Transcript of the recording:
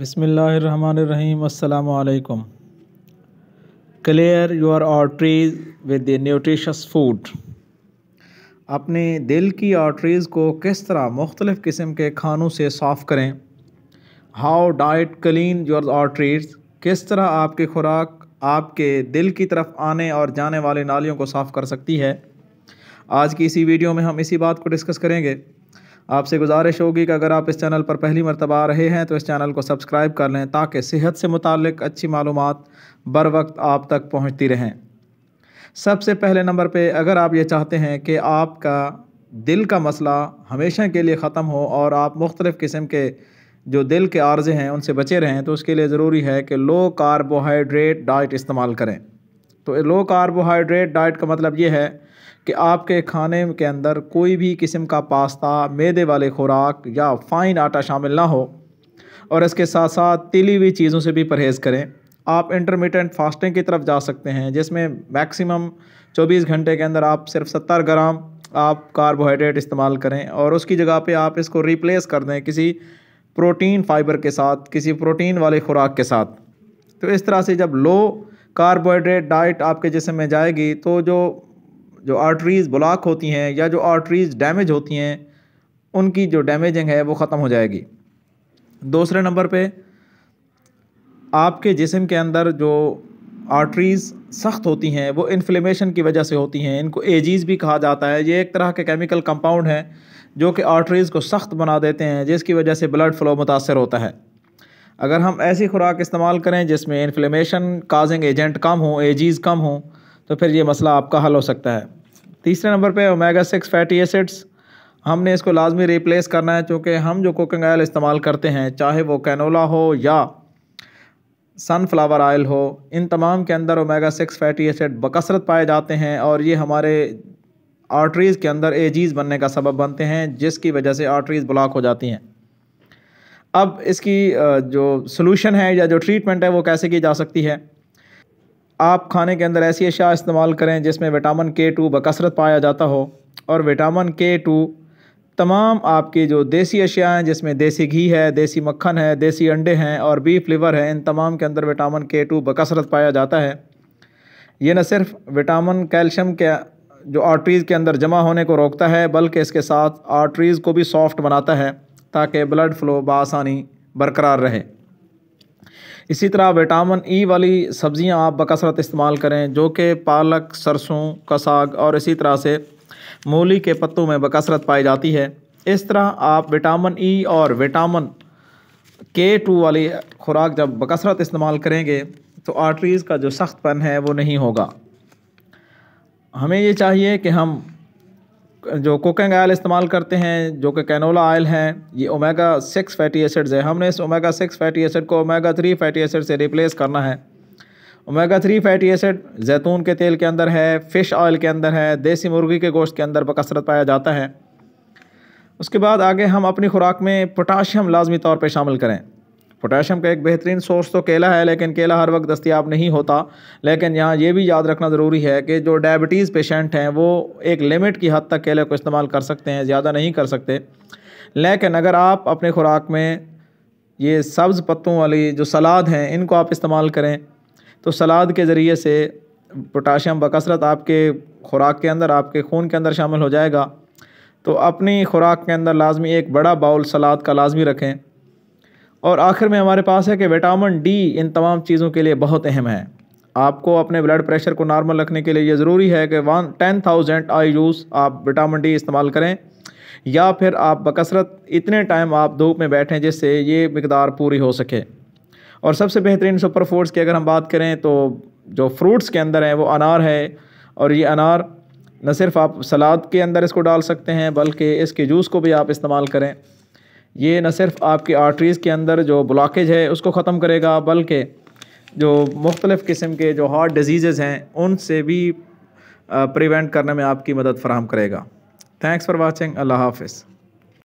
Bismillahirrahmanirrahim. Clear your Clear your arteries with the nutritious अपने दिल की आर्टरीज़ को किस तरह मुख्तलिफ़ किस्म के खानों से साफ़ करें how diet clean your arteries किस तरह आपकी खुराक आपके दिल की तरफ आने और जाने वाले नालियों को साफ़ कर सकती है आज की इसी वीडियो में हम इसी बात को डिस्कस करेंगे आपसे गुजारिश होगी कि अगर आप इस चैनल पर पहली मरतबा आ रहे हैं तो इस चैनल को सब्सक्राइब कर लें ताकि सेहत से मुतक अच्छी मालूम बर वक्त आप तक पहुँचती रहें सबसे पहले नंबर पर अगर आप ये चाहते हैं कि आपका दिल का मसला हमेशा के लिए ख़त्म हो और आप मुख्तलिफ़ किस्म के जो दिल के आर्जे हैं उनसे बचे रहें तो उसके लिए ज़रूरी है कि लो कार्बोहाइड्रेट डाइट इस्तेमाल करें तो लो कार्बोहाइड्रेट डाइट का मतलब ये है कि आपके खाने के अंदर कोई भी किस्म का पास्ता मैदे वाले खुराक या फ़ाइन आटा शामिल ना हो और इसके साथ साथ तिली हुई चीज़ों से भी परहेज़ करें आप इंटरमीडियंट फास्टिंग की तरफ जा सकते हैं जिसमें मैक्सिमम 24 घंटे के अंदर आप सिर्फ 70 ग्राम आप कार्बोहाइड्रेट इस्तेमाल करें और उसकी जगह पे आप इसको रिप्लेस कर दें किसी प्रोटीन फाइबर के साथ किसी प्रोटीन वाले खुराक के साथ तो इस तरह से जब लो कार्बोहाइड्रेट डाइट आपके जिसम में जाएगी तो जो जो आर्टरीज़ ब्लॉक होती हैं या जो आर्टरीज़ डैमेज होती हैं उनकी जो डैमेजिंग है वो ख़त्म हो जाएगी दूसरे नंबर पे आपके जिसम के अंदर जो आर्टरीज़ सख्त होती हैं वो इन्फ्लेमेशन की वजह से होती हैं इनको एजीज़ भी कहा जाता है ये एक तरह के केमिकल कंपाउंड हैं जो कि आर्टरीज़ को सख्त बना देते हैं जिसकी वजह से ब्लड फ़्लो मुतासर होता है अगर हम ऐसी खुराक इस्तेमाल करें जिसमें इन्फ्लेमेशन काजिंग एजेंट कम हो एजीज़ कम हो तो फिर ये मसला आपका हल हो सकता है तीसरे नंबर पे ओमेगा सिक्स फैटी एसिड्स हमने इसको लाजमी रिप्लेस करना है चूँकि हम जो कुकिंग ऑयल इस्तेमाल करते हैं चाहे वो कैनोला हो या सनफ्लावर आयल हो इन तमाम के अंदर ओमेगा सिक्स फैटी एसिड बकसरत पाए जाते हैं और ये हमारे आर्टरीज़ के अंदर एजीज़ बनने का सबब बनते हैं जिसकी वजह से आर्टरीज़ ब्लॉक हो जाती हैं अब इसकी जो सोल्यूशन है या जो ट्रीटमेंट है वो कैसे की जा सकती है आप खाने के अंदर ऐसी अशा इस्तेमाल करें जिसमें विटामिन के टू बकसरत पाया जाता हो और विटामिन के टू तमाम आपकी जो देसी अशिया हैं जिसमें देसी घी है देसी मक्खन है देसी अंडे हैं और बीफ लिवर है इन तमाम के अंदर विटामिन के टू बकसरत पाया जाता है ये न सिर्फ विटामिन कैल्शियम के जो आर्टरीज़ के अंदर जमा होने को रोकता है बल्कि इसके साथ आर्टरीज़ को भी सॉफ्ट बनाता है ताकि ब्लड फ्लो बसानी बरकरार रहे इसी तरह विटामिन ई e वाली सब्ज़ियाँ आप बकसरत इस्तेमाल करें जो कि पालक सरसों का साग और इसी तरह से मूली के पत्तों में बकसरत पाई जाती है इस तरह आप विटामिन ई e और विटामिन के टू वाली खुराक जब बकसरत इस्तेमाल करेंगे तो आर्टरीज़ का जो सख्तपन है वो नहीं होगा हमें ये चाहिए कि हम जो कुकिंग ऑयल इस्तेमाल करते हैं जो कि कैनोला ऑयल हैं ये ओमेगा सिक्स फैटी एसिड्स है हमने इस ओमेगा सिक्स फैटी एसिड को ओमेगा थ्री फैटी एसिड से रिप्लेस करना है ओमेगा थ्री फैटी एसिड जैतून के तेल के अंदर है फ़िश ऑयल के अंदर है देसी मुर्गी के गोश्त के अंदर बकसरत पाया जाता है उसके बाद आगे हम अपनी खुराक में पोटाशियम लाजमी तौर पर शामिल करें पोटाशियम का एक बेहतरीन सोर्स तो केला है लेकिन केला हर वक्त दस्तियाब नहीं होता लेकिन यहाँ ये भी याद रखना ज़रूरी है कि जो डायबिटीज़ पेशेंट हैं वो एक लिमिट की हद तक केले को इस्तेमाल कर सकते हैं ज़्यादा नहीं कर सकते लेकिन अगर आप अपने खुराक में ये सब्ज़ पत्तों वाली जो सलाद हैं इनको आप इस्तेमाल करें तो सलाद के ज़रिए से पोटाशियम बकसरत आपके खुराक के अंदर आपके खून के अंदर शामिल हो जाएगा तो अपनी खुराक के अंदर लाजमी एक बड़ा बाउल सलाद का लाजमी रखें और आखिर में हमारे पास है कि विटामिन डी इन तमाम चीज़ों के लिए बहुत अहम है आपको अपने ब्लड प्रेशर को नॉर्मल रखने के लिए ये ज़रूरी है कि one ten thousand I U आप विटामिन डी इस्तेमाल करें या फिर आप बकसरत इतने टाइम आप धूप में बैठें जिससे ये मकदार पूरी हो सके और सबसे बेहतरीन सुपर फूड्स की अगर हम बात करें तो जो फ्रूट्स के अंदर हैं वो अनार है और ये अनार न सिर्फ आप सलाद के अंदर इसको डाल सकते हैं बल्कि इसके जूस को भी आप इस्तेमाल करें ये न सिर्फ आपकी आर्टरीज़ के अंदर जो ब्लॉकेज है उसको ख़त्म करेगा बल्कि जो मुख्तलिफ़ किस्म के जो हार्ट डिजीज़ हैं उनसे भी प्रिवेंट करने में आपकी मदद फराम करेगा थैंक्स फॉर वॉचिंग अल्लाह हाफिज़